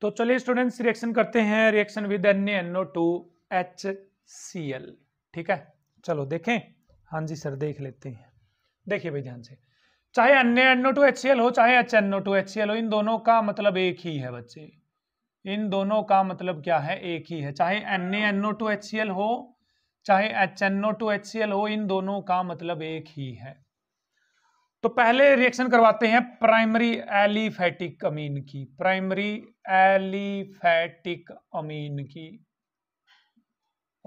तो चलिए students reaction करते हैं reaction with N N O two H C L ठीक है चलो देखें हाँ जी सर देख लेते हैं देखिए भाई ध्यान से चाहे अन्य N O two H C L हो चाहे H N O two H C L हो इन दोनों का मतलब एक ही है बच्चे इन दोनों का मतलब क्या है एक ही है चाहे अन्य N O two H C L हो चाहे H N O two H C L हो इन दोनों का मतलब एक ही है तो पहले रिएक्शन करवाते हैं प्राइमरी एलिफैटिक अमीन की प्राइमरी एलिफैटिक अमीन की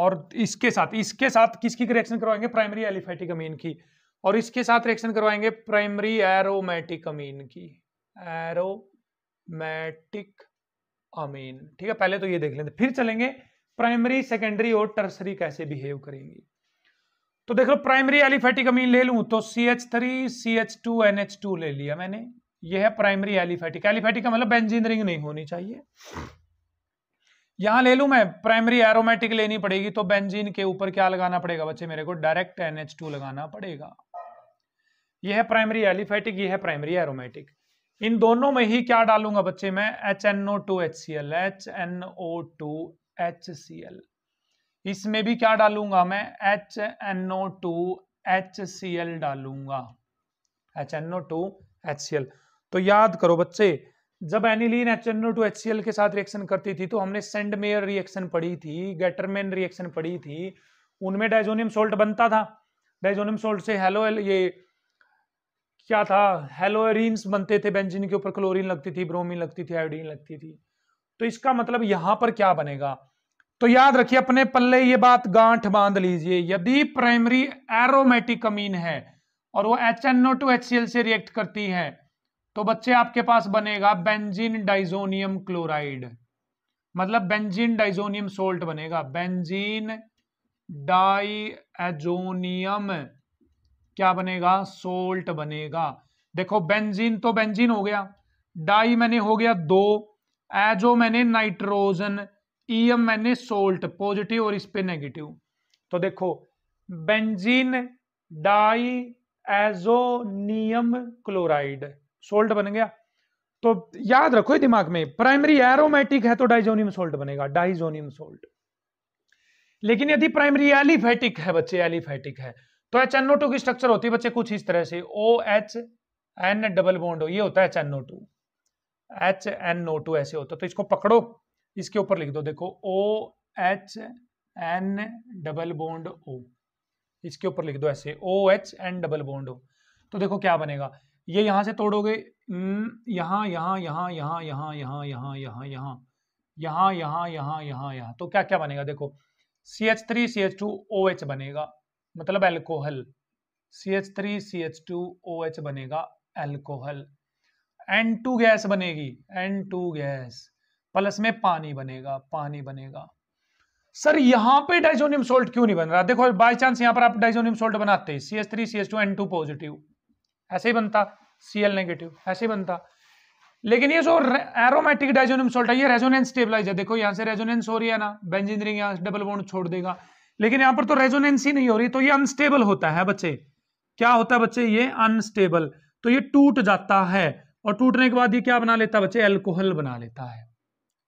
और इसके साथ इसके साथ किसकी रिएक्शन करवाएंगे प्राइमरी एलिफैटिक अमीन की और इसके साथ रिएक्शन करवाएंगे प्राइमरी एरोमेटिक अमीन की एरोमेटिक अमीन ठीक है पहले तो ये देख लेते फिर चलेंगे प्राइमरी सेकेंडरी और टर्सरी कैसे बिहेव करेंगी तो देख लो प्राइमरी एलिफेटिक अमीन ले लू तो C H three C H two N H two ले लिया मैंने यह है प्राइमरी एलिफेटिक एलिफेटिक का मतलब बेंजीन रिंग नहीं होनी चाहिए यहां ले लू मैं प्राइमरी एरोमेटिक लेनी पड़ेगी तो बेंजीन के ऊपर क्या लगाना पड़ेगा बच्चे मेरे को डायरेक्ट एनएच टू लगाना पड़ेगा यह है प्राइमरी एलिफेटिक यह है प्राइमरी एरोमेटिक इन दोनों में ही क्या डालूंगा बच्चे मैं H N O two H C L H N O two H C L इसमें भी क्या डालूंगा मैं H N O two H C L डालूंगा H N O two H C L तो याद करो बच्चे जब aniline H N O two H C L के साथ रिएक्शन करती थी तो हमने सेंडमेयर रिएक्शन पढ़ी थी गैटरमेन रिएक्शन पढ़ी थी उनमें डाइजोनियम सोल्ट बनता था डाइजोनियम सोल्ट से हेलो ये क्या था हेलोरिन्स बनते थे बेंजीन के ऊपर क्लोरीन लगती थी ब्रोमीन लगती थी आयोडीन लगती थी तो इसका मतलब यहां पर क्या बनेगा तो याद रखिए अपने पल्ले ये बात गांठ बांध लीजिए यदि प्राइमरी एरोमेटिक अमीन है और वो H N O two H C L से रिएक्ट करती है तो बच्चे आपके पास बनेगा बेंजीन डाइजोनियम क्लोराइड मतलब बेंजीन डाइजोनियम सोल्ट बनेगा बेंजीन डाइजोनियम क्या बनेगा सोल्ट बनेगा देखो बेंजीन तो बेंजीन हो गया डाई मैंने हो गया दो एजो मैंने nitrogen E M N A salt positive और इस पे नेगेटिव तो देखो benzene diazonium chloride salt बन गया तो याद रखो दिमाग में प्राइमरी एरोमेटिक है तो डाइजोनियम सोल्ट बनेगा डाइजोनियम सोल्ट लेकिन यदि प्राइमरी एलिफेटिक है बच्चे एलिफेटिक है तो एच एनओ टू की स्ट्रक्चर होती है बच्चे कुछ इस तरह से O H N double bond ये होता है H N O two H N O two ऐसे होता है तो इसको पकड़ो इसके ऊपर लिख दो देखो O H N double bond O इसके ऊपर लिख दो ऐसे O H N double bond O तो देखो क्या बनेगा ये यहाँ से तोड़ोगे यहां यहां यहां यहां यहां यहां यहां यहां यहां यहाँ यहाँ यहाँ यहाँ यहाँ तो क्या क्या बनेगा देखो C H three C H two O H बनेगा मतलब alcohol C H three C H two O H बनेगा एल्कोहल एन टू गैस बनेगी एन टू गैस प्लस में पानी बनेगा पानी बनेगा सर यहां पे डाइजोनियम सोल्ट क्यों नहीं बन रहा देखो बाय चांस यहां पर आप डाइजोनियम सोल्ट बनाते C S three C S two N two positive ऐसे ही बनता सी एल नेगेटिव ऐसे ही बनता लेकिन ये जो एरोमेटिक डाइजोनियम सोल्ट है ये रेजोनेंस स्टेबलाइज है देखो यहां से रेजोनेंस हो रही है ना बेंजिन यहां डबल बॉन्ड छोड़ देगा लेकिन यहाँ पर तो रेजोनेंस ही नहीं हो रही तो ये अनस्टेबल होता है बच्चे क्या होता है बच्चे ये अनस्टेबल तो ये टूट जाता है और टूटने के बाद ये क्या बना लेता है बच्चे एल्कोहल बना लेता है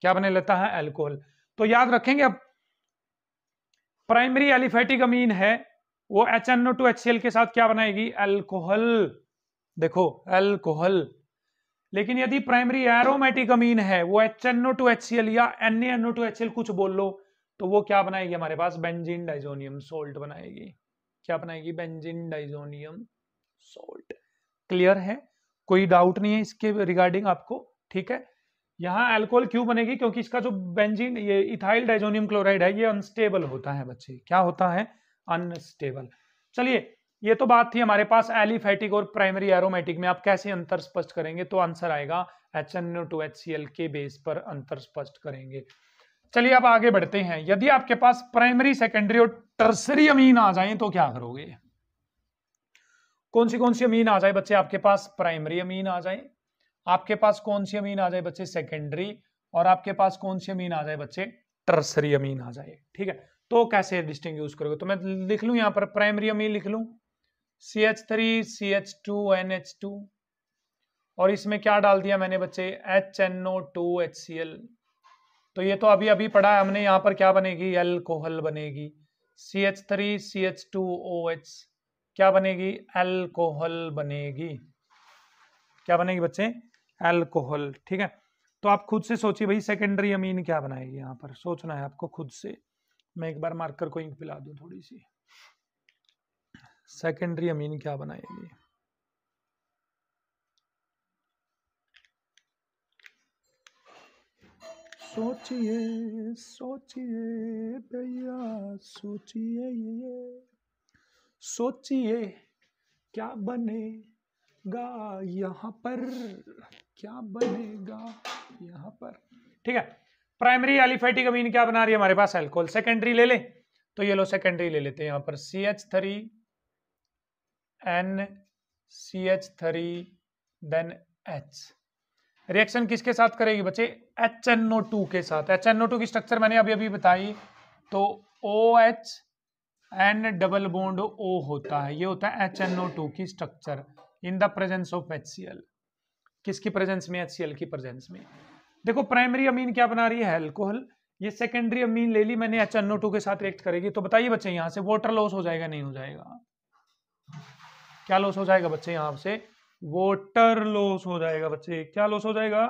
क्या बने लेता है एल्कोहल तो याद रखेंगे अब प्राइमरी एलिफेटिक अमीन है वो H N O two H L के साथ क्या बनाएगी एल्कोहल देखो एल्कोहल लेकिन यदि प्राइमरी एरोमेटिक अमीन है वो H N O two H C L या N N O two H L कुछ बोल लो तो वो क्या बनाएगी हमारे पास बेंजीन डाइजोनियम सोल्ट बनाएगी क्या बनाएगी बेंजीन डाइजोनियम सोल्ट क्लियर है कोई डाउट नहीं है इसके रिगार्डिंग आपको ठीक है यहाँ अल्कोहल क्यों बनेगी क्योंकि इसका जो बेंजीन ये इथाइल डाइजोनियम क्लोराइड है ये अनस्टेबल होता है बच्चे क्या होता है अनस्टेबल चलिए ये तो बात थी हमारे पास एलिफेटिक और प्राइमरी एरोमेटिक में आप कैसे अंतर स्पष्ट करेंगे तो आंसर आएगा H N two H C L के बेस पर अंतर स्पष्ट करेंगे चलिए आप आगे बढ़ते हैं यदि आपके पास प्राइमरी सेकेंडरी और टर्सरी अमीन आ जाए तो क्या करोगे कौन सी कौन सी अमीन आ जाए बच्चे आपके पास प्राइमरी अमीन आ जाए आपके पास कौन सी अमीन आ जाए बच्चे सेकेंडरी और आपके पास कौन सी अमीन आ जाए बच्चे टर्सरी अमीन आ जाए ठीक है तो कैसे डिस्टिंग यूज करोगे तो मैं लिख लू यहां पर प्राइमरी अमीन लिख लू C H three C H two N H two और इसमें क्या डाल दिया मैंने बच्चे H N O two H C L तो ये तो अभी अभी पढ़ा है हमने यहां पर क्या बनेगी एल्कोहल बनेगी C H three C H two O H क्या बनेगी एल्कोहल बनेगी क्या बनेगी बच्चे एल्कोहल ठीक है तो आप खुद से सोचिए भाई सेकेंडरी अमीन क्या बनाएगी यहाँ पर सोचना है आपको खुद से मैं एक बार मार्कर को इंक पिला दूं थोड़ी सी सेकेंडरी अमीन क्या बनाएगी सोचिए सोचिए भैया सोचिए ये सोचिए क्या बनेगा यहाँ पर क्या बनेगा यहां पर ठीक है प्राइमरी एलिफेटिक अमीन क्या बना रही है हमारे पास एल्कोहल सेकेंडरी ले ले तो ये लो सेकेंडरी ले लेते हैं यहां पर C H three N C H three then H reaction किसके साथ करेगी बच्चे एच एन ओ टू के साथ एच एन ओ टू की स्ट्रक्चर मैंने अभी अभी बताई तो O H N double bond O होता है ये होता है एच एन ओ टू की structure in the presence of H C L किसकी प्रेजेंस में एच की प्रेजेंस में देखो प्राइमरी अमीन क्या बना रही है एल्कोहल ये सेकेंडरी अमीन ले ली मैंने एच के साथ रिएक्ट करेगी तो बताइए बच्चे यहाँ से वाटर लॉस हो जाएगा नहीं हो जाएगा क्या लॉस हो जाएगा बच्चे यहाँ से वोटर लॉस हो जाएगा बच्चे क्या लॉस हो जाएगा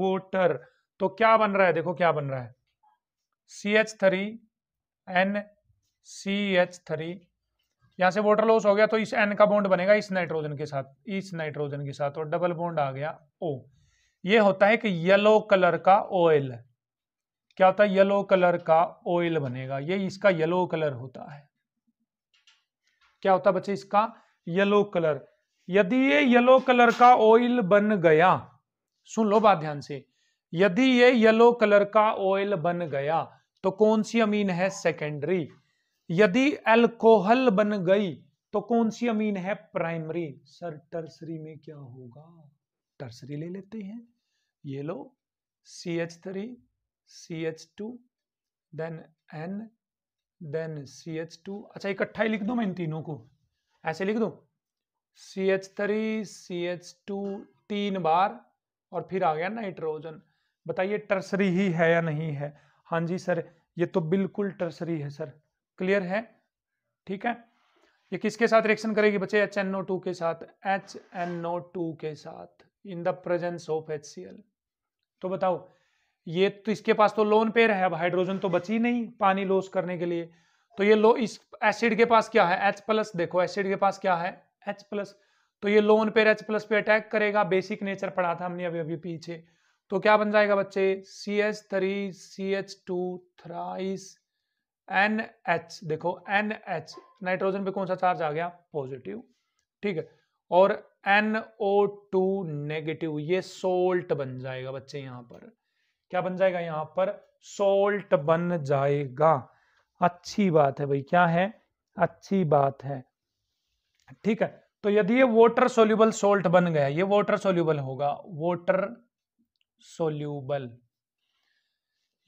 वोटर तो क्या बन रहा है देखो क्या बन रहा है C H three N C H three यहाँ से वाटर लॉस हो गया तो इस एन का बॉन्ड बनेगा इस नाइट्रोजन के साथ इस नाइट्रोजन के साथ और डबल बॉन्ड आ गया ओ ये होता है कि येलो कलर का ऑयल क्या होता है येलो कलर का ऑयल बनेगा ये इसका येलो कलर होता है क्या होता है बच्चे इसका येलो कलर यदि ये येलो कलर का ऑयल बन गया सुन लो बात ध्यान से यदि ये येलो कलर का ऑयल बन गया तो कौन सी अमीन है सेकेंडरी यदि अल्कोहल बन गई तो कौन सी अमीन है प्राइमरी सर टर्सरी में क्या होगा टर्सरी ले लेते हैं ये लो C H three C H two then N then C H two अच्छा इकट्ठा ही लिख दो मैं इन तीनों को ऐसे लिख दो C H three C H two तीन बार और फिर आ गया नाइट्रोजन बताइए टर्सरी ही है या नहीं है हाँ जी सर ये तो बिल्कुल टर्सरी है सर क्लियर है ठीक है ये किसके साथ रिएक्शन करेगी बच्चे एच एन ओ टू के साथ एच एन ओ टू के साथ in the presence of H C L तो बताओ ये तो इसके पास तो लोन पेयर है अब हाइड्रोजन तो बची नहीं पानी लॉस करने के लिए तो ये लो इस एसिड के पास क्या है एच प्लस देखो एसिड के पास क्या है एच प्लस तो ये लोन पेयर एच प्लस पे अटैक करेगा बेसिक नेचर पढ़ा था हमने अभी अभी पीछे तो क्या बन जाएगा बच्चे C H three C H two thrice N H देखो एन एच नाइट्रोजन पे कौन सा चार्ज आ गया पॉजिटिव ठीक है और एन ओ टू नेगेटिव ये सोल्ट बन जाएगा बच्चे यहां पर क्या बन जाएगा यहाँ पर सोल्ट बन जाएगा अच्छी बात है भाई क्या है अच्छी बात है ठीक है तो यदि ये वॉटर सोल्यूबल सोल्ट बन गया ये वॉटर सोल्यूबल होगा वॉटर सोल्यूबल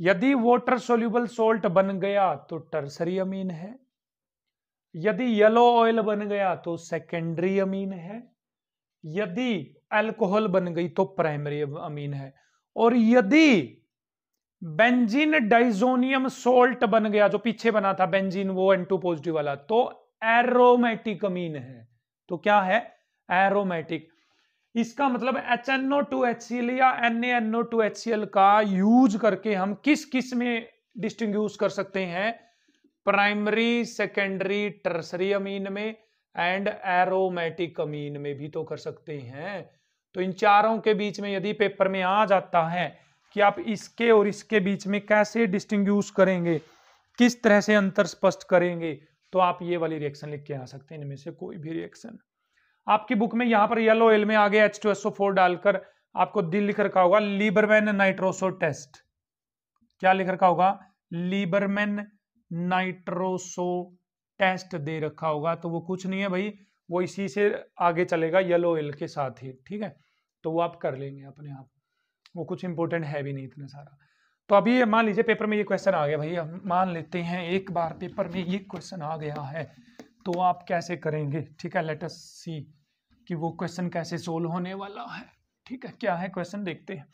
यदि वाटर सोल्यूबल सोल्ट बन गया तो टर्सरी अमीन है यदि येलो ऑयल बन गया तो सेकेंडरी अमीन है यदि अल्कोहल बन गई तो प्राइमरी अमीन है और यदि बेंजीन डाइजोनियम सोल्ट बन गया जो पीछे बना था बेंजीन वो एन टू पॉजिटिव वाला तो एरोमेटिक अमीन है तो क्या है एरोमेटिक इसका मतलब H N O two H C L या N N O two H C L का यूज करके हम किस किस में डिस्टिंग कर सकते हैं प्राइमरी सेकेंडरी टर्सरी अमीन में एंड एरोमेटिक अमीन में भी तो कर सकते हैं तो इन चारों के बीच में यदि पेपर में आ जाता है कि आप इसके और इसके बीच में कैसे डिस्टिंग करेंगे किस तरह से अंतर स्पष्ट करेंगे तो आप ये वाली रिएक्शन लिख के आ सकते हैं इनमें से कोई भी रिएक्शन आपकी बुक में यहां पर येलो एल में आगे एच टू एसओ फोर डालकर आपको दिल लिख रखा होगा लीबरमैन नाइट्रोसो टेस्ट क्या लिख रखा होगा लीबरमैन नाइट्रोसो टेस्ट दे रखा होगा तो वो कुछ नहीं है भाई वो इसी से आगे चलेगा येलो एल के साथ ही ठीक है तो वो आप कर लेंगे अपने आप वो कुछ इंपॉर्टेंट है भी नहीं इतना सारा तो अभी मान लीजिए पेपर में ये क्वेश्चन आ गया भाई मान लेते हैं एक बार पेपर में ये क्वेश्चन आ गया है तो आप कैसे करेंगे ठीक है लेट अस सी कि वो क्वेश्चन कैसे सोल्व होने वाला है ठीक है क्या है क्वेश्चन देखते हैं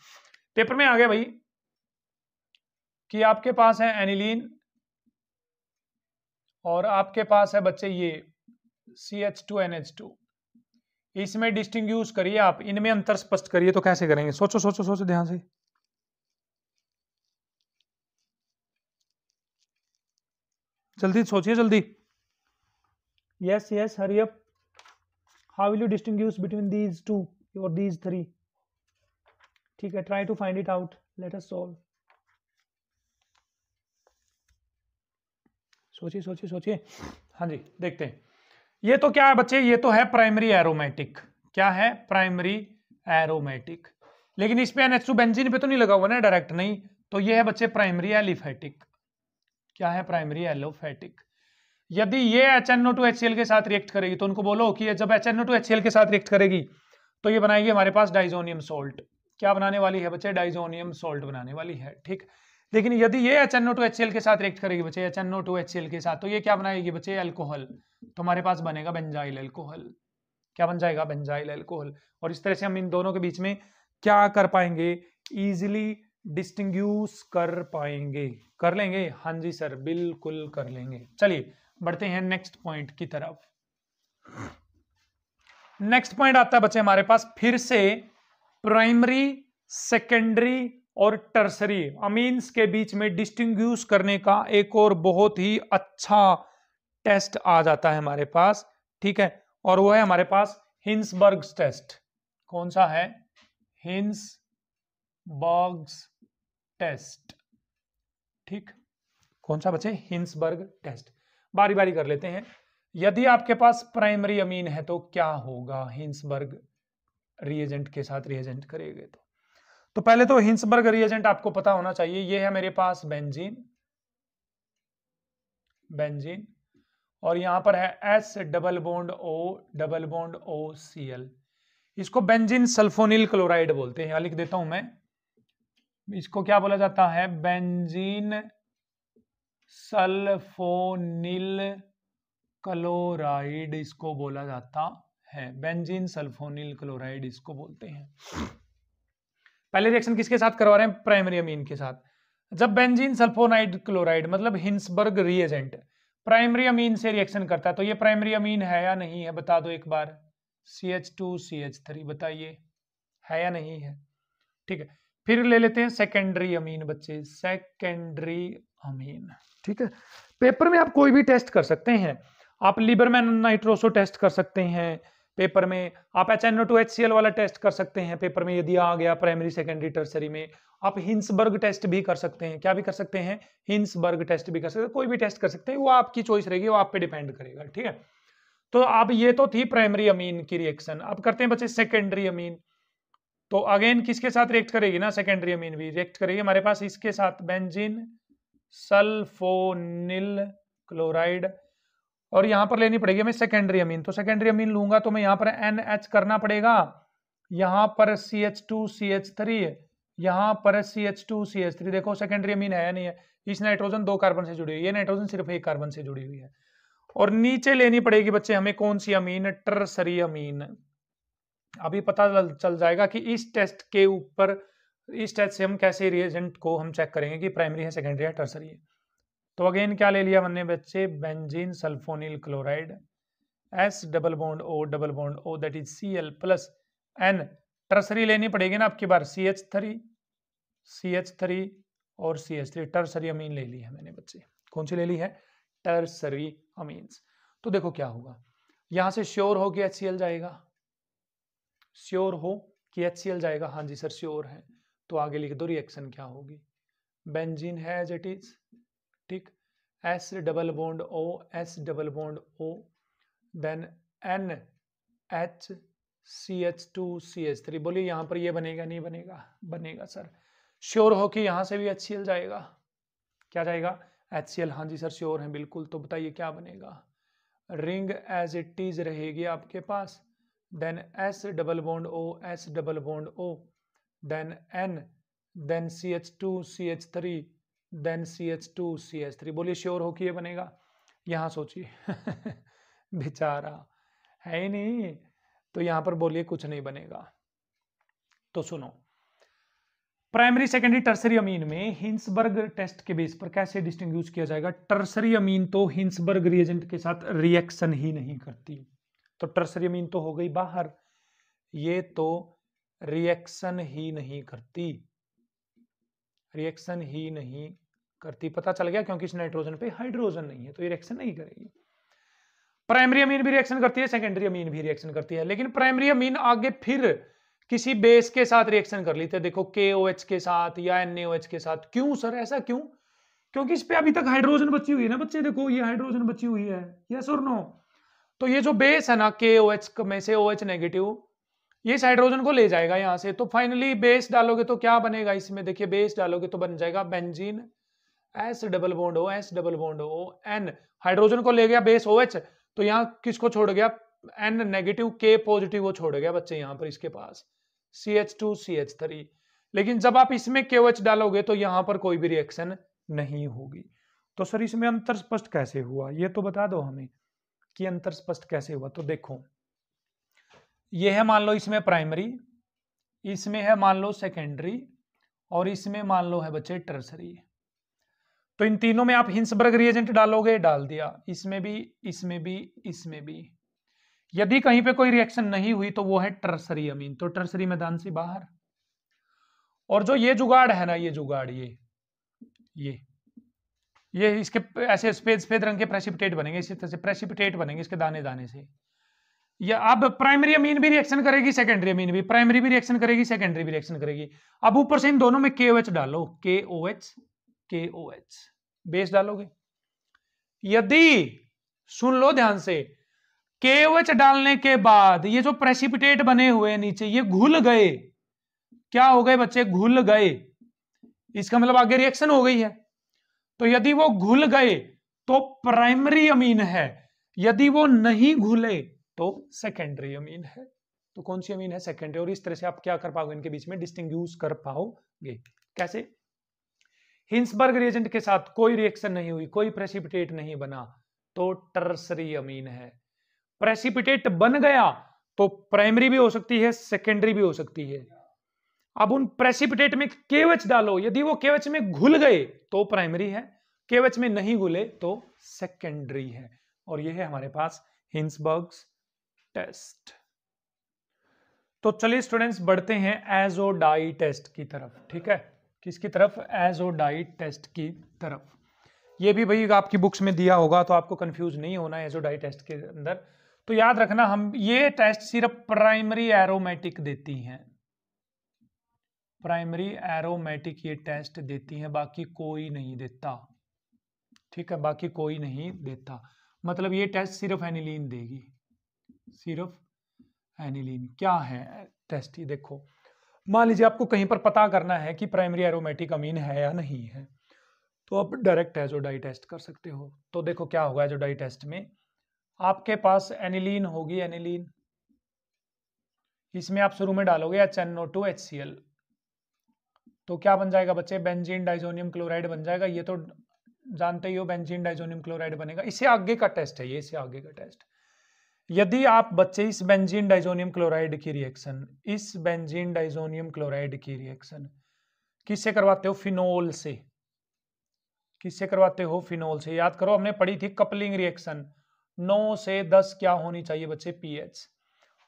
पेपर में आ गया भाई कि आपके पास है एनिलीन और आपके पास है बच्चे ये C H two N H two इसमें डिस्टिंग करिए आप इनमें अंतर स्पष्ट करिए तो कैसे करेंगे सोचो सोचो सोचो ध्यान से जल्दी सोचिए जल्दी yes yes hurry up how will you distinguish between these two or these three ठीक है try to find it out let us solve सोचिए सोचिए सोचिए हाँ जी देखते हैं ये तो क्या है बच्चे ये तो है प्राइमरी एरोमेटिक क्या है प्राइमरी एरोमेटिक लेकिन इस पे एनएच टू बेंजीन पे तो नहीं लगा हुआ ना डायरेक्ट नहीं तो ये है बच्चे प्राइमरी एलिफेटिक क्या है प्राइमरी एलोफेटिक यदि ये एच एन टू एच के साथ रिएक्ट करेगी तो उनको बोलो कि जब एच एन टू एच के साथ रिएक्ट करेगी तो ये बनाएगी हमारे पास डाइजोनियम सोल्ट क्या बनाने वाली है बच्चे डाइजोनियम सोल्ट बनाने वाली है ठीक लेकिन यदि ये एच एन टू एच के साथ रिएक्ट करेगी बच्चे एच एन टू एच के साथ तो ये क्या बनाएगी बच्चे एल्कोहल तो हमारे पास बनेगा बेंजाइल एल्कोहल क्या बन जाएगा बेंजाइल एल्कोहल और इस तरह से हम इन दोनों के बीच में क्या कर पाएंगे इजिली डिस्टिंग्यूस कर पाएंगे कर लेंगे हाँ जी सर बिल्कुल कर लेंगे चलिए बढ़ते हैं नेक्स्ट पॉइंट की तरफ नेक्स्ट पॉइंट आता है बच्चे हमारे पास फिर से प्राइमरी सेकेंडरी और टर्सरी अमीन्स के बीच में डिस्टिंग करने का एक और बहुत ही अच्छा टेस्ट आ जाता है हमारे पास ठीक है और वो है हमारे पास हिंसबर्ग टेस्ट कौन सा है बर्ग्स टेस्ट ठीक कौन सा बच्चे हिंसबर्ग टेस्ट बारी बारी कर लेते हैं यदि आपके पास प्राइमरी अमीन है तो क्या होगा हिंसबर्ग रिएजेंट के साथ रिएजेंट करेंगे तो तो पहले तो हिंसबर्ग रिएजेंट आपको पता होना चाहिए ये है मेरे पास बेंजीन बेंजीन और यहां पर है S double bond O double bond O C L इसको बेंजीन सल्फोनिल क्लोराइड बोलते हैं लिख देता हूं मैं इसको क्या बोला जाता है बेंजीन सल्फोनिल क्लोराइड इसको बोला जाता है बेंजीन सल्फोनिल क्लोराइड इसको बोलते हैं पहले रिएक्शन किसके साथ करवा रहे हैं प्राइमरी अमीन के साथ जब बेंजीन सल्फोनाइड क्लोराइड मतलब हिंसबर्ग रिएजेंट प्राइमरी अमीन से रिएक्शन करता है तो ये प्राइमरी अमीन है या नहीं है बता दो एक बार C H two C H three बताइए है या नहीं है ठीक है फिर ले लेते हैं सेकेंडरी अमीन बच्चे सेकेंडरी अमीन ठीक है पेपर में आप कोई भी टेस्ट कर सकते हैं आप लिबरमैन नाइट्रोसो टेस्ट कर सकते हैं पेपर में आप H N O two H C L वाला टेस्ट कर सकते हैं पेपर में यदि आ गया प्राइमरी सेकेंडरी टर्सरी में आप हिंसबर्ग टेस्ट भी कर सकते हैं क्या भी कर सकते हैं हिंसबर्ग टेस्ट भी कर सकते हैं कोई भी टेस्ट कर सकते हैं वो आपकी चॉइस रहेगी वो आप पे डिपेंड करेगा ठीक है तो आप ये तो थी प्राइमरी अमीन की रिएक्शन अब करते हैं बच्चे सेकेंडरी अमीन तो अगेन किसके साथ रिएक्ट करेगी ना सेकेंडरी अमीन भी रिएक्ट करेगी हमारे पास इसके साथ बेंजीन सल्फोनिल क्लोराइड और यहां पर लेनी पड़ेगी हमें सेकेंडरी अमीन तो सेकेंडरी अमीन लूंगा तो मैं यहां पर एन एच करना पड़ेगा यहां पर C H two C H three यहां पर C H two C H three देखो सेकेंडरी अमीन है या नहीं है इस नाइट्रोजन दो कार्बन से जुड़ी हुई है ये नाइट्रोजन सिर्फ एक कार्बन से जुड़ी हुई है और नीचे लेनी पड़ेगी बच्चे हमें कौन सी अमीन टर्सरी अमीन अभी पता चल जाएगा कि इस टेस्ट के ऊपर इस टेस्ट से हम कैसे रिएजेंट को हम चेक करेंगे कि प्राइमरी है सेकेंडरी है टर्सरी है तो अगेन क्या ले लिया हमने बच्चे benzene sulphonyl chloride S double bond O double bond O that is C L plus N tertiary लेनी पड़ेगी ना आपकी बार C H three C H three और C H three tertiary amine ले ली है मैंने बच्चे कौन सी ले ली है टर्सरी अमीन तो देखो क्या होगा यहां से श्योर हो कि एच सी एल जाएगा श्योर हो कि एच जाएगा हाँ जी सर श्योर है तो आगे लिख दो रिएक्शन क्या होगी बेंजीन है एज इट इज ठीक S double bond O S double bond O then N H C H two C H three बोलिए यहाँ पर ये बनेगा नहीं बनेगा बनेगा सर श्योर हो कि यहाँ से भी एच सी एल जाएगा क्या जाएगा एच सी एल हाँ जी सर श्योर है बिल्कुल तो बताइए क्या बनेगा रिंग एज इट इज रहेगी आपके पास then S double bond O, S double bond O, then N, then CH2, CH3, then C H two C H three बोलिए श्योर हो कि ये बनेगा यहाँ सोचिए बेचारा है ही नहीं तो यहाँ पर बोलिए कुछ नहीं बनेगा तो सुनो प्राइमरी सेकेंडरी टर्सरी अमीन में हिंसबर्ग टेस्ट के बेस पर कैसे डिस्टिंग्विश किया जाएगा टर्सरी अमीन तो हिंसबर्ग रिएजेंट के साथ रिएक्शन ही नहीं करती तो टर्सरी अमीन तो हो गई बाहर ये तो रिएक्शन ही नहीं करती रिएक्शन ही नहीं करती पता चल गया क्योंकि इस नाइट्रोजन पे हाइड्रोजन नहीं है तो ये रिएक्शन नहीं करेगी प्राइमरी अमीन भी रिएक्शन करती है सेकेंडरी अमीन भी रिएक्शन करती है लेकिन प्राइमरी अमीन आगे फिर किसी बेस के साथ रिएक्शन कर लेते देखो के ओ एच के साथ या एन ए एच के साथ क्यों सर ऐसा क्यों क्योंकि इस पे अभी तक हाइड्रोजन बची हुई है ना बच्चे देखो ये हाइड्रोजन बची हुई है यस और नो तो ये जो बेस है ना के ओ एच में से ओ एच नेगेटिव ये हाइड्रोजन को ले जाएगा यहाँ से तो फाइनली बेस डालोगे तो क्या बनेगा इसमें देखिए बेस डालोगे तो बन जाएगा benzene S double bond O S double bond O N hydrogen को ले गया बेस ओ एच तो यहाँ किसको छोड़ गया एन नेगेटिव के पॉजिटिव वो छोड़ गया बच्चे यहाँ पर इसके पास C H two C H three लेकिन जब आप इसमें के ओ एच डालोगे तो यहाँ पर कोई भी रिएक्शन नहीं होगी तो सर इसमें अंतर स्पष्ट कैसे हुआ ये तो बता दो हमें कि अंतर स्पष्ट कैसे हुआ तो देखो ये है मान लो इसमें प्राइमरी इसमें है मान लो सेकेंडरी और इसमें मान लो है बच्चे टर्सरी तो इन तीनों में आप हिंसबर्ग रिएजेंट डालोगे डाल दिया इसमें भी इसमें भी इसमें भी यदि कहीं पे कोई रिएक्शन नहीं हुई तो वो है टर्सरी अमीन तो टर्सरी मैदान से बाहर और जो ये जुगाड़ है ना ये जुगाड़ ये ये ये इसके ऐसे सफेद सफेद रंग के प्रेसिपिटेट बनेंगे इसी तरह से प्रेसिपिटेट बनेंगे इसके दाने दाने से या अब प्राइमरी अमीन भी रिएक्शन करेगी सेकेंडरी अमीन भी प्राइमरी भी रिएक्शन करेगी सेकेंडरी भी रिएक्शन करेगी अब ऊपर से इन दोनों में के ओ एच डालो के ओ एच के ओ एच बेस डालोगे यदि सुन लो ध्यान से के ओ एच डालने के बाद ये जो प्रेसिपिटेट बने हुए नीचे ये घुल गए क्या हो गए बच्चे घुल गए इसका मतलब आगे रिएक्शन हो गई है तो यदि वो घुल गए तो प्राइमरी अमीन है यदि वो नहीं घुले तो सेकेंडरी अमीन है तो कौन सी अमीन है सेकेंडरी और इस तरह से आप क्या कर पाओगे इनके बीच में डिस्टिंग कर पाओगे कैसे हिंसबर्ग रिएजेंट के साथ कोई रिएक्शन नहीं हुई कोई प्रेसिपिटेट नहीं बना तो टर्सरी अमीन है प्रेसिपिटेट बन गया तो प्राइमरी भी हो सकती है सेकेंडरी भी हो सकती है अब उन प्रेसिपिटेट में केवच डालो यदि वो केवच में घुल गए तो प्राइमरी है केवच में नहीं घुले तो सेकेंडरी है और यह है हमारे पास हिंसबर्ग टेस्ट तो चलिए स्टूडेंट्स बढ़ते हैं डाई टेस्ट की तरफ ठीक है किसकी तरफ डाई टेस्ट की तरफ ये भी भाई आपकी बुक्स में दिया होगा तो आपको कंफ्यूज नहीं होना डाई टेस्ट के अंदर तो याद रखना हम ये टेस्ट सिर्फ प्राइमरी एरोमेटिक देती हैं प्राइमरी एरोमेटिक ये टेस्ट देती हैं बाकी कोई नहीं देता ठीक है बाकी कोई नहीं देता मतलब ये टेस्ट सिर्फ एनिलीन देगी सिर्फ एनिलीन क्या है टेस्ट ये देखो मान लीजिए आपको कहीं पर पता करना है कि प्राइमरी एरोमेटिक अमीन है या नहीं है तो आप डायरेक्ट एजोडाई टेस्ट कर सकते हो तो देखो क्या होगा एजोडाई टेस्ट में आपके पास एनिलीन होगी एनिलीन इसमें आप शुरू में डालोगे H N O two H C L तो क्या बन जाएगा बच्चे बेंजीन डाइजोनियम क्लोराइड बन जाएगा ये तो जानते ही हो बेंजीन डाइजोनियम क्लोराइड बनेगा इसे आगे का टेस्ट है ये इसे आगे का टेस्ट यदि आप बच्चे इस बेंजीन डाइजोनियम क्लोराइड की रिएक्शन इस बेंजीन डाइजोनियम क्लोराइड की रिएक्शन किससे करवाते हो फिनोल से किससे करवाते हो फिनोल से याद करो हमने पढ़ी थी कपलिंग रिएक्शन नौ से दस क्या होनी चाहिए बच्चे पीएच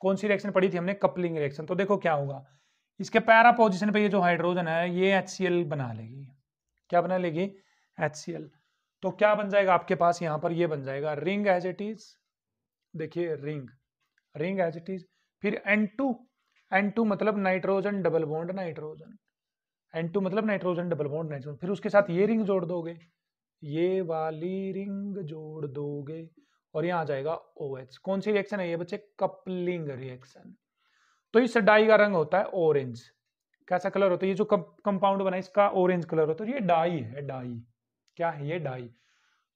कौन सी रिएक्शन पढ़ी थी हमने कपलिंग रिएक्शन तो देखो क्या होगा इसके पैरा पोजिशन पे ये जो हाइड्रोजन है ये एच बना लेगी क्या बना लेगी एच तो क्या बन जाएगा आपके पास यहाँ पर ये बन जाएगा रिंग एज इट इज देखिए ring ring as it is फिर एन टू एन टू मतलब nitrogen double bond nitrogen N two मतलब नाइट्रोजन डबल बॉन्ड नाइट्रोजन फिर उसके साथ ये रिंग जोड़ दोगे ये वाली रिंग जोड़ दोगे और यहाँ आ जाएगा ओ OH. कौन सी रिएक्शन है ये बच्चे कपलिंग रिएक्शन तो इस डाई का रंग होता है ऑरेंज कैसा कलर होता है ये जो कंपाउंड बना इसका ऑरेंज कलर होता है ये डाई है डाई क्या है ये डाई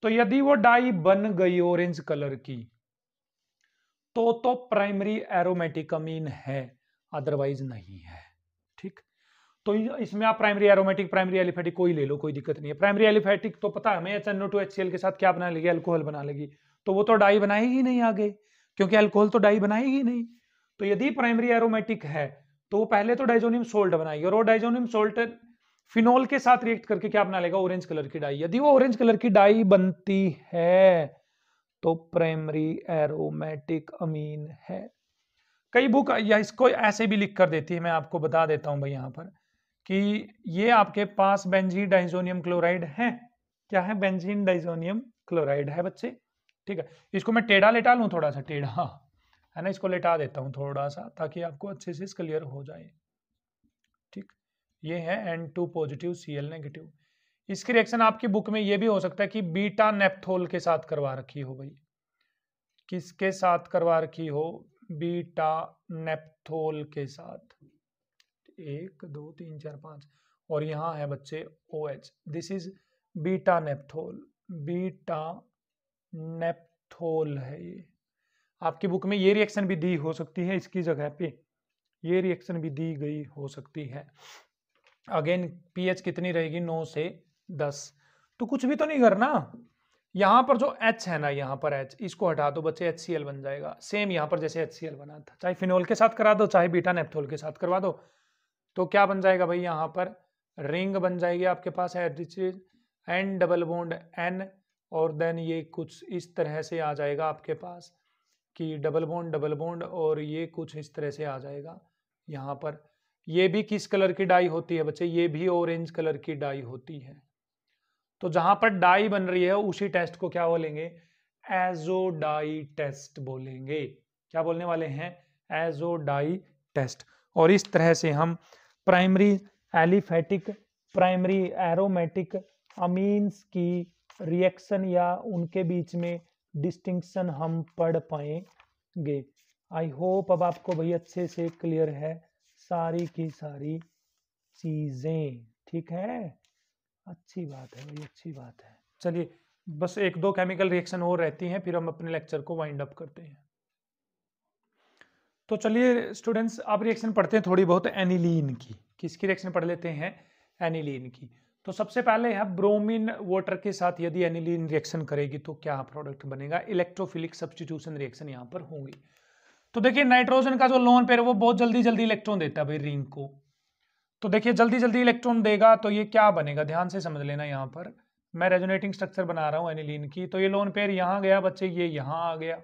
तो यदि वो डाई बन गई ऑरेंज कलर की तो तो प्राइमरी एरोमेटिक अमीन है अदरवाइज नहीं है ठीक तो इसमें आप प्राइमरी एरोमेटिक प्राइमरी एलिफेटिक कोई ले लो कोई दिक्कत नहीं है प्राइमरी एलिफेटिक तो पता है हमें H two H C L के साथ क्या बना लेगी अल्कोहल बना लेगी तो वो तो डाई बनाएगी नहीं आगे क्योंकि अल्कोहल तो डाई बनाएगी नहीं तो यदि प्राइमरी एरोमेटिक है तो वो पहले तो डाइजोनियम सोल्ट बनाएगी और वो डाइजोनियम सोल्ट फिनोल के साथ रिएक्ट करके क्या बना लेगा ऑरेंज कलर की डाई यदि वो ऑरेंज कलर की डाई बनती है तो प्राइमरी एरोमेटिक अमीन है कई बुक या इसको ऐसे भी लिख कर देती है मैं आपको बता देता हूं भाई यहां पर कि ये आपके पास बेंजी डाइजोनियम क्लोराइड है क्या है बेंजीन डाइजोनियम क्लोराइड है बच्चे ठीक है इसको मैं टेढ़ा लेटा लू थोड़ा सा टेढ़ा है ना इसको लेटा देता हूँ थोड़ा सा ताकि आपको अच्छे से क्लियर हो जाए ठीक ये है N two positive C L negative इसकी रिएक्शन आपकी बुक में ये भी हो सकता है कि बीटा नेपथोल के साथ करवा रखी हो भाई किसके साथ करवा रखी हो बीटा नेपथोल के साथ एक दो तीन चार पाँच और यहाँ है बच्चे O H this is beta naphthol beta naphthol है ये आपकी बुक में ये रिएक्शन भी दी हो सकती है इसकी जगह पे ये रिएक्शन भी दी गई हो सकती है अगेन पीएच कितनी रहेगी नौ से दस तो कुछ भी तो नहीं करना यहाँ पर जो एच है ना यहाँ पर एच इसको हटा दो बच्चे एच बन जाएगा सेम यहाँ पर जैसे एच बना था चाहे फिनोल के साथ करा दो चाहे बीटा नेपथोल के साथ करवा दो तो क्या बन जाएगा भाई यहाँ पर रिंग बन जाएगी आपके पास एड्रिचिज एन डबल बोन्ड एन और देन ये कुछ इस तरह से आ जाएगा आपके पास कि डबल बोंड डबल बोंड और ये कुछ इस तरह से आ जाएगा यहाँ पर ये भी किस कलर की डाई होती है बच्चे ये भी ऑरेंज कलर की डाई होती है तो जहां पर डाई बन रही है उसी टेस्ट को क्या बोलेंगे एजो डाई टेस्ट बोलेंगे क्या बोलने वाले हैं एजो डाई टेस्ट और इस तरह से हम primary aliphatic primary aromatic amines की रिएक्शन या उनके बीच में डिस्टिंक्शन हम पढ़ पाएंगे आई होप अब आपको भाई अच्छे से क्लियर है सारी की सारी चीज़ें ठीक है अच्छी बात है भाई अच्छी बात है चलिए बस एक दो केमिकल रिएक्शन और रहती हैं फिर हम अपने लेक्चर को वाइंड अप करते हैं तो चलिए स्टूडेंट्स आप रिएक्शन पढ़ते हैं थोड़ी बहुत एनिलीन की किसकी रिएक्शन पढ़ लेते हैं एनिलीन की तो सबसे पहले यहाँ ब्रोमीन वाटर के साथ यदि एनिलीन रिएक्शन करेगी तो क्या प्रोडक्ट बनेगा इलेक्ट्रोफिलिक सब्सटीट्यूशन रिएक्शन यहाँ पर होंगी तो देखिए नाइट्रोजन का जो लोन पेयर वो बहुत जल्दी जल्दी इलेक्ट्रॉन देता है भाई रिंग को तो देखिए जल्दी जल्दी इलेक्ट्रॉन देगा तो ये क्या बनेगा ध्यान से समझ लेना यहाँ पर मैं रेजोनेटिंग स्ट्रक्चर बना रहा हूँ एनिलीन की तो ये लोन पेयर यहाँ गया बच्चे ये यहाँ आ गया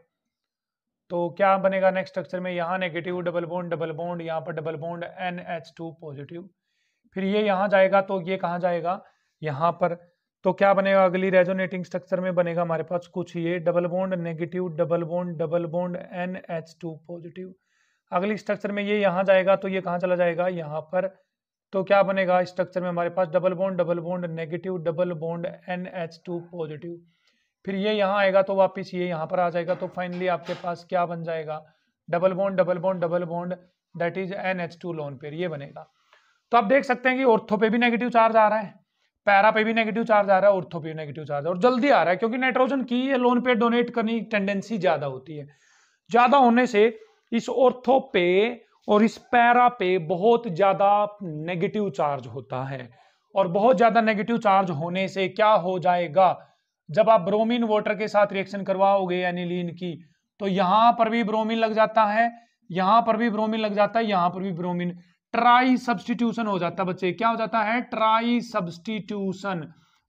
तो क्या बनेगा नेक्स्ट स्ट्रक्चर में यहाँ negative double bond double bond यहाँ पर double bond N H two positive फिर ये यहाँ जाएगा तो ये कहाँ जाएगा यहाँ पर तो क्या बनेगा अगली रेजोनेटिंग स्ट्रक्चर में बनेगा हमारे पास कुछ ये double bond negative double bond double bond N H two positive अगली स्ट्रक्चर में ये यहाँ जाएगा तो ये कहाँ चला जाएगा यहाँ पर तो क्या बनेगा स्ट्रक्चर में हमारे पास double bond double bond negative double bond N H two positive फिर ये यहाँ आएगा तो वापस ये यहाँ पर आ जाएगा तो फाइनली आपके पास क्या बन जाएगा double bond double bond double bond that is N H two lone pair ये बनेगा तो आप देख सकते हैं कि ऑर्थो पे भी नेगेटिव चार्ज आ रहा है पैरा पे भी नेगेटिव चार्ज आ रहा है ऑर्थो पे भी नेगेटिव चार्ज और जल्दी आ रहा है क्योंकि नाइट्रोजन की ये लोन पे डोनेट करने की टेंडेंसी ज्यादा होती है ज्यादा होने से इस ऑर्थो पे और इस पैरा पे बहुत ज्यादा नेगेटिव चार्ज होता है और बहुत ज्यादा नेगेटिव चार्ज होने से क्या हो जाएगा जब आप ब्रोमीन वाटर के साथ रिएक्शन करवाओगे एनिलीन की तो यहां पर भी ब्रोमीन लग जाता है यहां पर भी ब्रोमीन लग जाता है यहां पर भी ब्रोमीन ट्राई सब्सटीट्यूशन हो जाता बच्चे क्या हो जाता है ट्राई सब्सटीट्यूशन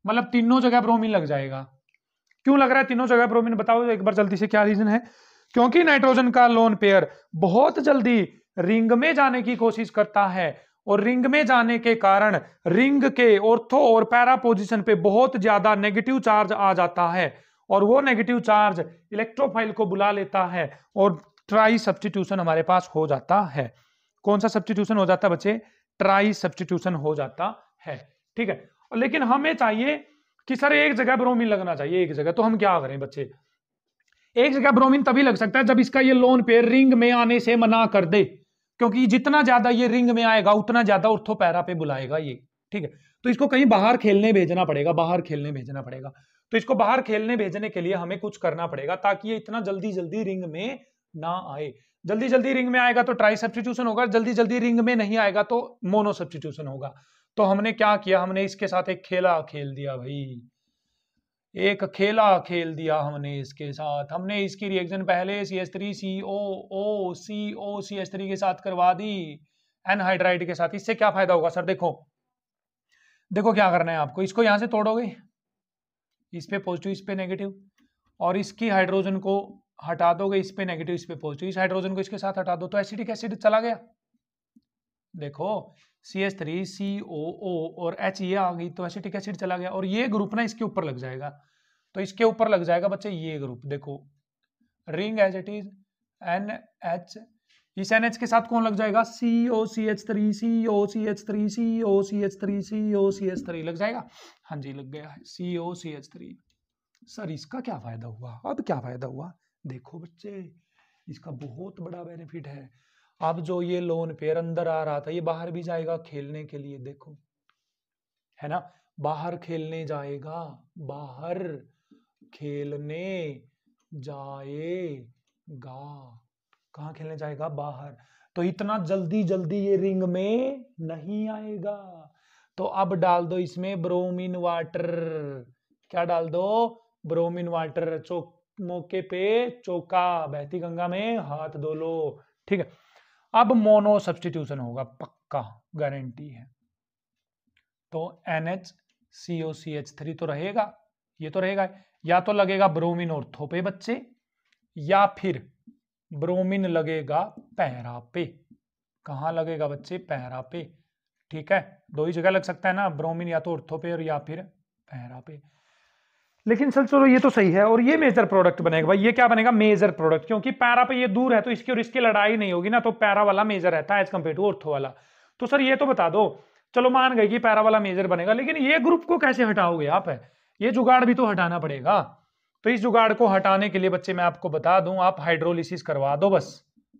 मतलब तीनों जगह ब्रोमीन लग जाएगा क्यों लग रहा है तीनों जगह ब्रोमीन बताओ एक बार जल्दी से क्या रीजन है क्योंकि नाइट्रोजन का लोन पेयर बहुत जल्दी रिंग में जाने की कोशिश करता है और रिंग में जाने के कारण रिंग के ओर्थो और पैरा पोजिशन पे बहुत ज्यादा नेगेटिव चार्ज आ जाता है और वो नेगेटिव चार्ज इलेक्ट्रोफाइल को बुला लेता है और ट्राई सब्सटीट्यूशन हमारे पास हो जाता है कौन सा सब्सटीट्यूशन हो जाता है बच्चे ट्राई सब्सटीट्यूशन हो जाता है ठीक है और लेकिन हमें चाहिए कि सर एक जगह ब्रोमीन लगना चाहिए एक जगह तो हम क्या करें बच्चे एक जगह ब्रोमीन तभी लग सकता है जब इसका ये लोन पेयर रिंग में आने से मना कर दे क्योंकि जितना ज्यादा ये रिंग में आएगा उतना ज्यादा उर्थो पैरा पे बुलाएगा ये ठीक है तो इसको कहीं बाहर खेलने भेजना पड़ेगा बाहर खेलने भेजना पड़ेगा तो इसको बाहर खेलने भेजने के लिए हमें कुछ करना पड़ेगा ताकि ये इतना जल्दी जल्दी रिंग में ना आए जल्दी जल्दी रिंग में आएगा तो ट्राई सब्सटीट्यूशन होगा जल्दी जल्दी रिंग में नहीं आएगा तो मोनो सब्सटीट्यूशन होगा तो हमने क्या किया हमने इसके साथ एक खेला खेल दिया भाई एक खेला खेल दिया हमने इसके साथ हमने इसकी रिएक्शन पहले C S three C O O C O C S three के साथ करवा दी एनहाइड्राइड के साथ इससे क्या फायदा होगा सर देखो देखो क्या करना है आपको इसको यहां से तोड़ोगे इस पे पॉजिटिव इस पे नेगेटिव और इसकी हाइड्रोजन को हटा दोगे इस पे नेगेटिव इस पे पॉजिटिव इस हाइड्रोजन को इसके साथ हटा दो तो एसिडिक एसिड चला गया देखो सी एस थ्री सी ओ ओ और एच ये आ गई तो एसिटिक एसिड चला गया और ये ग्रुप ना इसके ऊपर लग जाएगा तो इसके ऊपर लग जाएगा बच्चे ये ग्रुप देखो ring as it is N H इस एन एच के साथ कौन लग जाएगा C O C H three C O C H three C O C H three C O C H three लग जाएगा हाँ जी लग गया है C O C H three sir इसका क्या फायदा हुआ अब क्या फायदा हुआ देखो बच्चे इसका बहुत बड़ा बेनिफिट है अब जो ये लोन पेयर अंदर आ रहा था ये बाहर भी जाएगा खेलने के लिए देखो है ना बाहर खेलने जाएगा बाहर खेलने जाएगा कहा खेलने जाएगा बाहर तो इतना जल्दी जल्दी ये रिंग में नहीं आएगा तो अब डाल दो इसमें ब्रोमिन वाटर क्या डाल दो ब्रोमिन वाटर चौक मौके पे चौका बहती गंगा में हाथ धो लो ठीक है अब मोनो सब्सटीट्यूशन होगा पक्का गारंटी है तो N H C O C H three तो रहेगा ये तो रहेगा या तो लगेगा ब्रोमिन और पे बच्चे या फिर ब्रोमिन लगेगा पैरा पे कहा लगेगा बच्चे पैरा पे ठीक है दो ही जगह लग सकता है ना ब्रोमिन या तो ऑर्थो पे और या फिर पैरा पे लेकिन सर चलो ये तो सही है और ये मेजर प्रोडक्ट बनेगा भाई ये क्या बनेगा मेजर प्रोडक्ट क्योंकि पैरा पे ये दूर है तो इसकी और इसकी लड़ाई नहीं होगी ना तो पैरा वाला मेजर रहता है एज कम्पेयर टू ऑर्थो वाला तो सर ये तो बता दो चलो मान गए कि पैरा वाला मेजर बनेगा लेकिन ये ग्रुप को कैसे हटाओगे आप है ये जुगाड़ भी तो हटाना पड़ेगा तो इस जुगाड़ को हटाने के लिए बच्चे मैं आपको बता दूं आप हाइड्रोलिसिस करवा दो बस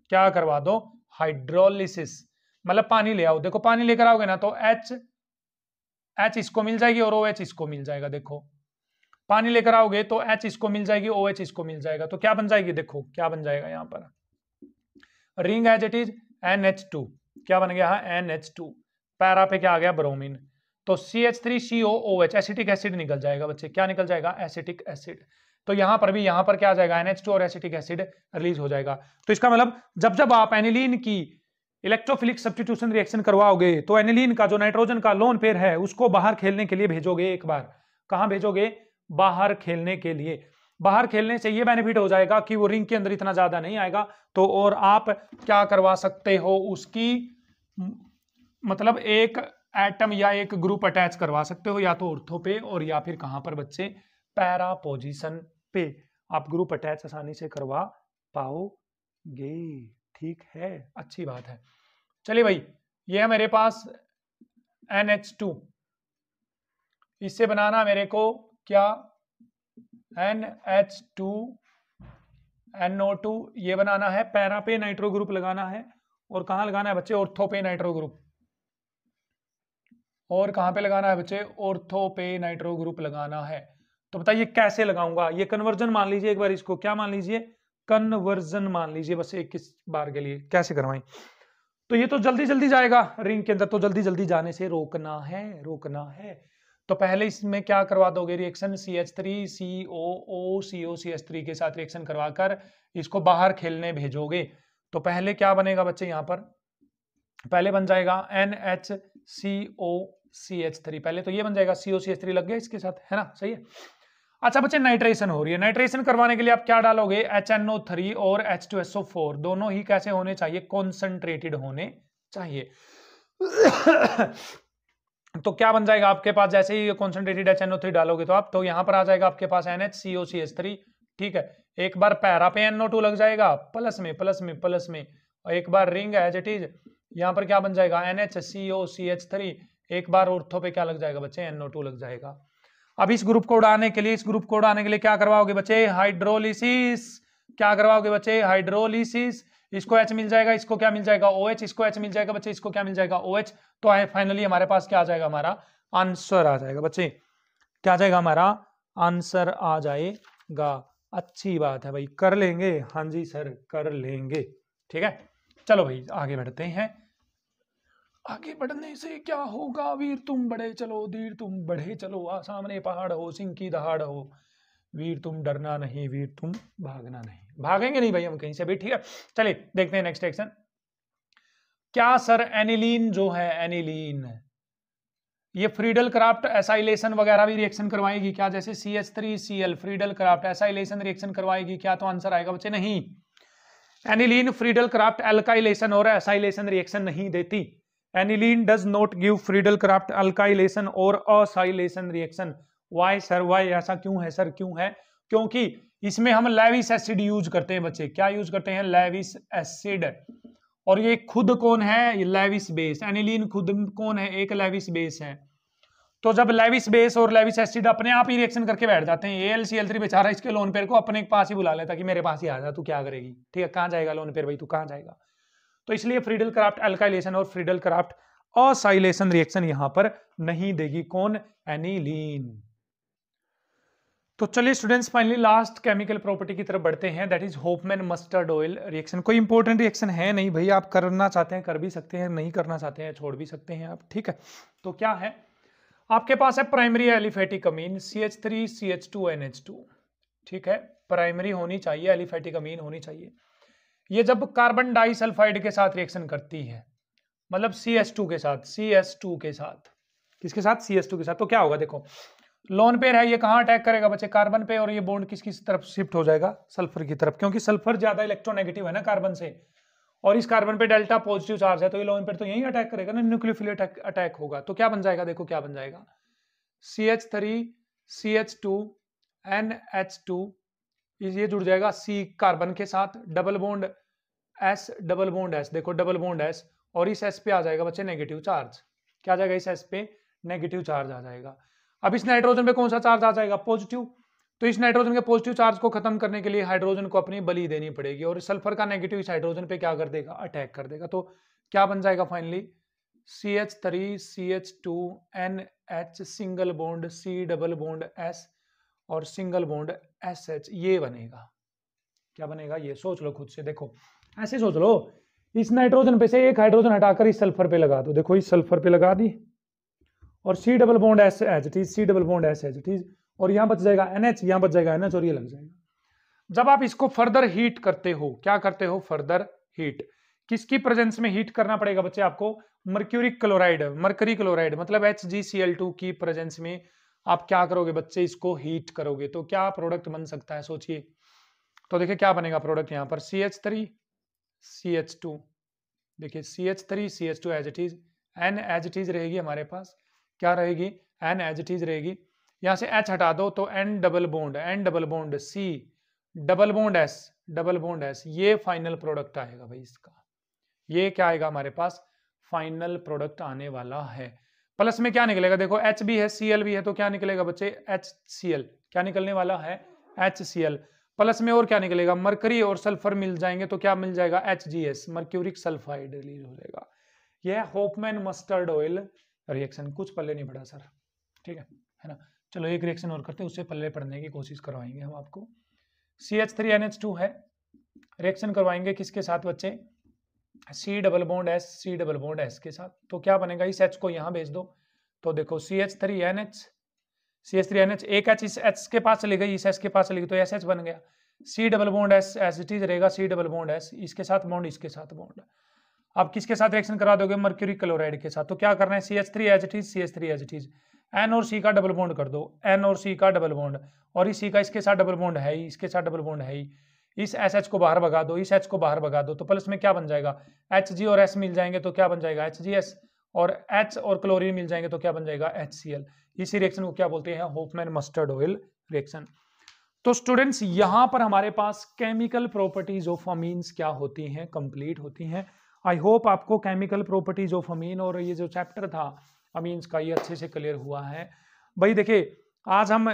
क्या करवा दो हाइड्रोलिसिस मतलब पानी ले आओ देखो पानी लेकर आओगे ना तो एच एच इसको मिल जाएगी और ओ एच इसको मिल जाएगा देखो पानी लेकर आओगे तो एच इसको मिल जाएगी ओ एच इसको मिल जाएगा तो क्या बन जाएगी देखो क्या बन जाएगा यहाँ पर ring as it is N H two क्या बन गया एन एच टू पैरा पे क्या आ गया ब्रोमिन तो C H three C O O H acetic acid निकल जाएगा बच्चे क्या निकल जाएगा एसिटिक एसिड तो यहां पर भी यहां पर क्या आ जाएगा एनएच और एसिटिक एसिड रिलीज हो जाएगा तो इसका मतलब जब जब आप एनिलीन की इलेक्ट्रोफिलिक सब्सटीट्यूशन रिएक्शन करवाओगे तो एनिलीन का जो नाइट्रोजन का लोन पेयर है उसको बाहर खेलने के लिए भेजोगे एक बार कहा भेजोगे बाहर खेलने के लिए बाहर खेलने से ये बेनिफिट हो जाएगा कि वो रिंग के अंदर इतना ज्यादा नहीं आएगा तो और आप क्या करवा सकते हो उसकी मतलब एक एटम या एक ग्रुप अटैच करवा सकते हो या तो उर्थो पे और या फिर कहां पर बच्चे पैरा पोजिशन पे आप ग्रुप अटैच आसानी से करवा पाओगे ठीक है अच्छी बात है चलिए भाई ये है मेरे पास एन एच टू इससे बनाना मेरे को क्या N H two N O two ये बनाना है पैरा पे नाइट्रो ग्रुप लगाना है और कहा लगाना है बच्चे ऑर्थो पे नाइट्रो ग्रुप और कहाँ पे लगाना है बच्चे ऑर्थो पे नाइट्रो ग्रुप लगाना है तो बताइए कैसे लगाऊंगा ये कन्वर्जन मान लीजिए एक बार इसको क्या मान लीजिए कन्वर्जन मान लीजिए बस एक किस बार के लिए कैसे करवाएं तो ये तो जल्दी जल्दी जाएगा रिंग के अंदर तो जल्दी जल्दी जाने से रोकना है रोकना है तो पहले इसमें क्या करवा दोगे reaction C H three C O O C O C H three के साथ रिएक्शन करवा कर इसको बाहर खेलने भेजोगे तो पहले क्या बनेगा बच्चे यहाँ पर पहले बन जाएगा N H C O C H three पहले तो ये बन जाएगा C O C H three लग गया इसके साथ है ना सही है अच्छा बच्चे नाइट्रेशन हो रही है नाइट्रेशन करवाने के लिए आप क्या डालोगे एच एन ओ थ्री और H two S O four दोनों ही कैसे होने चाहिए कॉन्सेंट्रेटेड होने चाहिए तो क्या बन जाएगा आपके पास जैसे ही कॉन्सेंट्रेटेड एच एनओ थ्री डालोगे तो आप तो यहां पर आ जाएगा आपके पास N H C O C H three ठीक है एक बार पैरा पे एनओ टू लग जाएगा प्लस में प्लस में प्लस में और एक बार रिंग एज इट इज यहाँ पर क्या बन जाएगा N H C O C H three एक बार ऑर्थो पे क्या लग जाएगा बच्चे एनओ टू लग जाएगा अब इस ग्रुप को उड़ाने के लिए इस ग्रुप को उड़ाने के लिए क्या करवाओगे बच्चे हाइड्रोलिसिस क्या करवाओगे बच्चे हाइड्रोलिसिस इसको एच मिल जाएगा इसको क्या मिल जाएगा ओ OH, इसको एच मिल जाएगा बच्चे इसको क्या मिल जाएगा ओ OH, तो आए फाइनली हमारे पास क्या आ जाएगा हमारा आंसर आ जाएगा बच्चे क्या आ जाएगा हमारा आंसर आ जाएगा अच्छी बात है भाई कर लेंगे हाँ जी सर कर लेंगे ठीक है चलो भाई आगे बढ़ते हैं आगे बढ़ने से क्या होगा वीर तुम बढ़े चलो धीर तुम बढ़े चलो आ सामने पहाड़ हो सिंह की दहाड़ हो वीर तुम डरना नहीं वीर तुम भागना नहीं भागेंगे नहीं भाई हम कहीं से भी ठीक है चलिए देखते हैं नेक्स्ट एक्शन क्या सर एनिलीन जो है एनिलीन ये फ्रीडल क्राफ्ट एसाइलेशन वगैरह भी रिएक्शन करवाएगी क्या जैसे C H three C L Friedel Crafts acylation reaction करवाएगी क्या तो आंसर आएगा बच्चे नहीं एनिलीन फ्रीडल क्राफ्ट एल्काइलेशन और एसाइलेशन रिएक्शन नहीं देती aniline does not give Friedel Crafts alkylation और acylation reaction why sir why ऐसा क्यों है सर क्यों है क्योंकि इसमें हम लेविस एसिड यूज करते हैं बच्चे क्या यूज करते हैं लेविस एसिड और ये खुद कौन है लेविस बेस एनिलीन खुद कौन है एक लेविस बेस है तो जब लेविस बेस और लेविस एसिड अपने आप ही रिएक्शन करके बैठ जाते हैं एल सी एल थ्री बेचारा इसके लोन पेयर को अपने पास ही बुला लेता कि मेरे पास ही आ जा तू क्या करेगी ठीक है कहाँ जाएगा लोन पेयर भाई तू कहाँ जाएगा तो इसलिए फ्रीडल क्राफ्ट एल्काइलेशन और फ्रीडल क्राफ्ट असाइलेशन रिएक्शन यहां पर नहीं देगी कौन एनिलीन तो चलिए students finally last chemical property की तरफ बढ़ते हैं that is Hofmann mustard oil reaction कोई इंपॉर्टेंट रिएक्शन है नहीं भाई आप करना चाहते हैं कर भी सकते हैं नहीं करना चाहते हैं छोड़ भी सकते हैं आप ठीक है तो क्या है आपके पास है primary aliphatic amine C H three C H two N H two ठीक है प्राइमरी होनी चाहिए एलिफेटिक अमीन होनी चाहिए ये जब कार्बन डाइसल्फाइड के साथ रिएक्शन करती है मतलब सी एस टू के साथ सी एस टू के साथ किसके साथ सी एस टू के साथ तो क्या होगा देखो लोन पेयर है ये कहाँ अटैक करेगा बच्चे कार्बन पे और ये बॉन्ड किस किस तरफ शिफ्ट हो जाएगा सल्फर की तरफ क्योंकि सल्फर ज्यादा इलेक्ट्रोनेगेटिव है ना कार्बन से और इस कार्बन पे डेल्टा पॉजिटिव चार्ज है तो ये लोन पेयर तो यही अटैक करेगा ना न्यूक्लियोफिल अटैक, अटैक होगा तो क्या बन जाएगा देखो क्या बन जाएगा C H three C H two N H two ये जुड़ जाएगा सी कार्बन के साथ double bond S double bond S देखो डबल बोन्ड एस और इस एस पे आ जाएगा बच्चे नेगेटिव चार्ज क्या आ जाएगा इस एस पे नेगेटिव चार्ज आ जाएगा अब इस नाइट्रोजन पे कौन सा चार्ज आ जाएगा पॉजिटिव तो इस नाइट्रोजन के पॉजिटिव चार्ज को खत्म करने के लिए हाइड्रोजन को अपनी बलि देनी पड़ेगी और सल्फर का नेगेटिव इस हाइड्रोजन पे क्या कर देगा अटैक कर देगा तो क्या बन जाएगा finally C H three C H two N H single bond C double bond S और सिंगल बोंड एस एच ये बनेगा क्या बनेगा ये सोच लो खुद से देखो ऐसे सोच लो इस नाइट्रोजन पे से एक हाइड्रोजन हटाकर इस सल्फर पे लगा दो देखो इस सल्फर पे लगा दी और C double bond S H it is C double bond S H it is और यहां बच जाएगा एन एच यहाँ बच जाएगा एन एच और ये लग जाएगा जब आप इसको फर्दर हीट करते हो क्या करते हो फर्दर हीट किसकी प्रेजेंस में हीट करना पड़ेगा बच्चे आपको मर्क्यूरिक क्लोराइड मर्करी क्लोराइड मतलब एच की प्रेजेंस में आप क्या करोगे बच्चे इसको हीट करोगे तो क्या प्रोडक्ट बन सकता है सोचिए तो देखिए क्या बनेगा प्रोडक्ट यहां पर C H three C H two देखिये C H three C H two as it is N as it is रहेगी हमारे पास क्या रहेगी एन एज इट इज रहेगी यहाँ से एच हटा दो तो N double bond N double bond C double bond S double bond S ये फाइनल प्रोडक्ट आएगा भाई इसका ये क्या आएगा हमारे पास फाइनल प्रोडक्ट आने वाला है प्लस में क्या निकलेगा देखो एच भी है सी एल भी है तो क्या निकलेगा बच्चे एच सी एल क्या निकलने वाला है एच सी एल प्लस में और क्या निकलेगा मरकरी और सल्फर मिल जाएंगे तो क्या मिल जाएगा H G S mercuric sulphide release हो जाएगा यह होपमैन मस्टर्ड ऑयल रिएक्शन कुछ पल्ले नहीं पड़ा सर ठीक है है ना चलो एक रिएक्शन और करते हैं उससे पल्ले पढ़ने की कोशिश करवाएंगे हम आपको C H three N H two है रिएक्शन करवाएंगे किसके साथ बच्चे C double bond S C double bond S के साथ तो क्या बनेगा इस एच को यहाँ भेज दो तो देखो C H three N H C H three N H एक एच इस एच के पास चली गई इस एच के पास चली गई तो एस एच बन गया C double bond S S it is रहेगा सी डबल बॉन्ड एस इसके साथ बॉन्ड इसके साथ बॉन्ड आप किसके साथ रिएक्शन करा दोगे मर्क्यूरी क्लोराइड के साथ तो क्या करना है C H three H these C H three H these N और सी का डबल बॉन्ड कर दो एन और सी का डबल बॉन्ड और इस सी का इसके साथ डबल बॉन्ड है ही इसके साथ डबल बॉन्ड है ही इस एस एच को बाहर भगा दो इस एच को बाहर भगा दो तो प्लस में क्या बन जाएगा एच जी और एस मिल जाएंगे तो क्या बन जाएगा एच जी एस और एच और क्लोरीन मिल जाएंगे तो क्या बन जाएगा एच सी एल इसी रिएक्शन को क्या बोलते हैं होफमैन मस्टर्ड ऑयल रिएक्शन तो स्टूडेंट्स यहां पर हमारे पास केमिकल प्रॉपर्टीज ऑफ अमीन्स क्या होती हैं कंप्लीट होती हैं आई होप आपको केमिकल प्रॉपर्टीज ऑफ अमीन और ये जो चैप्टर था अमीन का ये अच्छे से क्लियर हुआ है भाई देखिए आज हम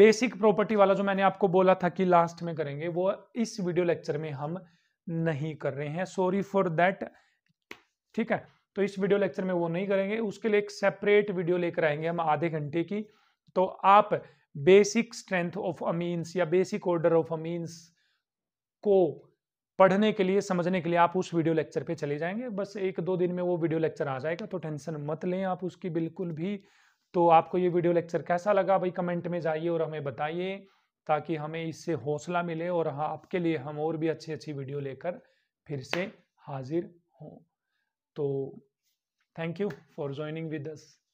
बेसिक प्रॉपर्टी वाला जो मैंने आपको बोला था कि लास्ट में करेंगे वो इस वीडियो लेक्चर में हम नहीं कर रहे हैं सॉरी फॉर दैट ठीक है तो इस वीडियो लेक्चर में वो नहीं करेंगे उसके लिए एक सेपरेट वीडियो लेकर आएंगे हम आधे घंटे की तो आप बेसिक स्ट्रेंथ ऑफ अमीन्स या बेसिक ऑर्डर ऑफ अमीन्स को पढ़ने के लिए समझने के लिए आप उस वीडियो लेक्चर पे चले जाएंगे बस एक दो दिन में वो वीडियो लेक्चर आ जाएगा तो टेंशन मत लें आप उसकी बिल्कुल भी तो आपको ये वीडियो लेक्चर कैसा लगा भाई कमेंट में जाइए और हमें बताइए ताकि हमें इससे हौसला मिले और हाँ आपके लिए हम और भी अच्छी अच्छी वीडियो लेकर फिर से हाजिर हों तो thank you for joining with us